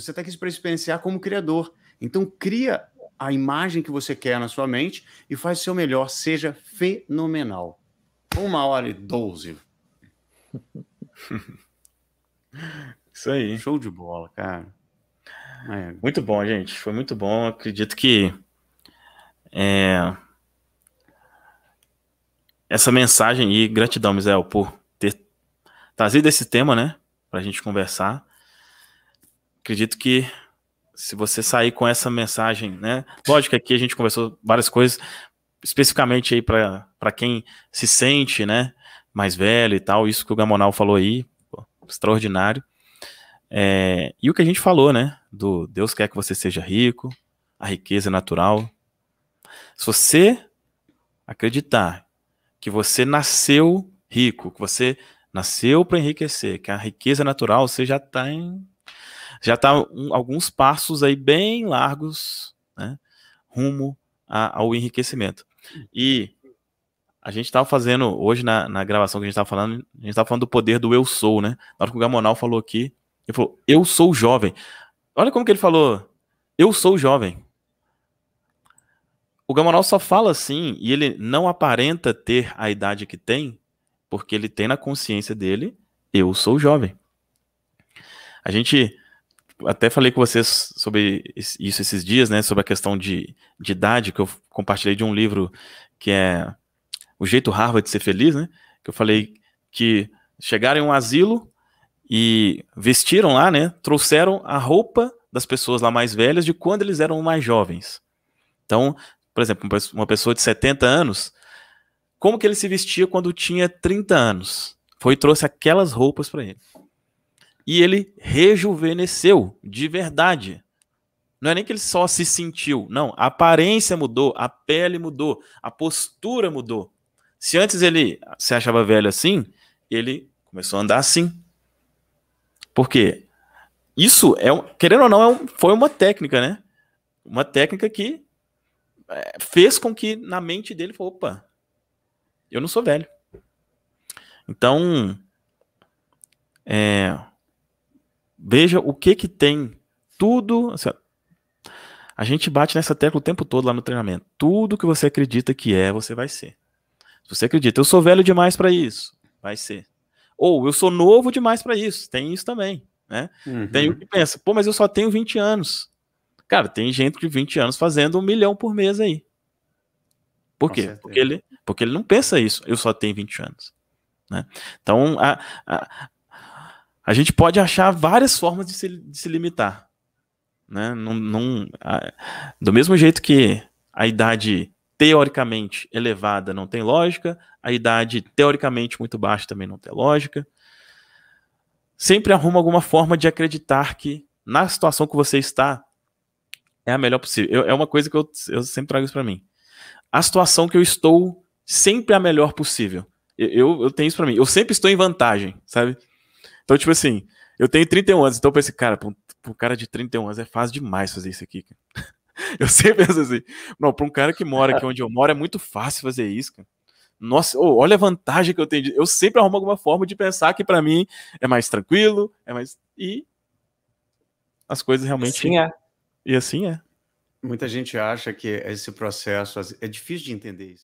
Você está aqui para experienciar como criador. Então, cria a imagem que você quer na sua mente e faz o seu melhor. Seja fenomenal. Uma hora e doze. Isso aí. Show de bola, cara. É. Muito bom, gente. Foi muito bom. Acredito que é... essa mensagem e gratidão, Misael, por ter trazido esse tema, né? Pra gente conversar acredito que se você sair com essa mensagem, né? Lógico que aqui a gente conversou várias coisas, especificamente aí para quem se sente, né? Mais velho e tal, isso que o Gamonal falou aí, pô, extraordinário. É, e o que a gente falou, né? Do Deus quer que você seja rico, a riqueza é natural. Se você acreditar que você nasceu rico, que você nasceu para enriquecer, que a riqueza natural você já está em já está um, alguns passos aí bem largos né, rumo a, ao enriquecimento. E a gente estava fazendo, hoje na, na, gravação que a gente estava falando, a gente estava falando do poder do eu sou, né? Na hora que o Gamonal falou aqui, ele falou, eu sou jovem. Olha como que ele falou, eu sou jovem. O Gamonal só fala assim, e ele não aparenta ter a idade que tem, porque ele tem na consciência dele, eu sou jovem. A gente até falei com vocês sobre isso esses dias, né? Sobre a questão de, de idade, que eu compartilhei de um livro que é O Jeito Harvard de Ser Feliz, né? Que eu falei que chegaram em um asilo e vestiram lá, né? Trouxeram a roupa das pessoas lá mais velhas de quando eles eram mais jovens. Então, por exemplo, uma pessoa de 70 anos, como que ele se vestia quando tinha 30 anos? Foi e trouxe aquelas roupas para ele e ele rejuvenesceu de verdade. Não é nem que ele só se sentiu, não. A aparência mudou, a pele mudou, a postura mudou. Se antes ele se achava velho assim, ele começou a andar assim. Por quê? Isso é, querendo ou não, é um, foi uma técnica, né? Uma técnica que é, fez com que na mente dele falou, opa, eu não sou velho. Então, é, Veja o que que tem. Tudo. Assim, a gente bate nessa tecla o tempo todo lá no treinamento. Tudo que você acredita que é, você vai ser. Se você acredita, eu sou velho demais para isso, vai ser. Ou eu sou novo demais para isso, tem isso também. Né? Uhum. Tem o que pensa, pô, mas eu só tenho 20 anos. Cara, tem gente de 20 anos fazendo um milhão por mês aí. Por quê? Porque ele, porque ele não pensa isso, eu só tenho 20 anos. Né? Então, a, a, a gente pode achar várias formas de se, de se limitar. Né? Não, a, do mesmo jeito que a idade teoricamente elevada não tem lógica, a idade teoricamente muito baixa também não tem lógica. Sempre arruma alguma forma de acreditar que na situação que você está é a melhor possível. Eu, é uma coisa que eu, eu sempre trago isso para mim. A situação que eu estou sempre é a melhor possível. Eu, eu, eu tenho isso para mim. Eu sempre estou em vantagem, sabe? Então, tipo assim, eu tenho 31 anos, então eu pensei, cara, pra um, pra um cara de 31 anos é fácil demais fazer isso aqui, cara. Eu sempre penso assim. Não, pra um cara que mora aqui onde eu moro, é muito fácil fazer isso, cara. Nossa, oh, olha a vantagem que eu tenho. Eu sempre arrumo alguma forma de pensar que para mim é mais tranquilo, é mais. E as coisas realmente. Sim é. E assim é. Muita gente acha que esse processo é difícil de entender isso.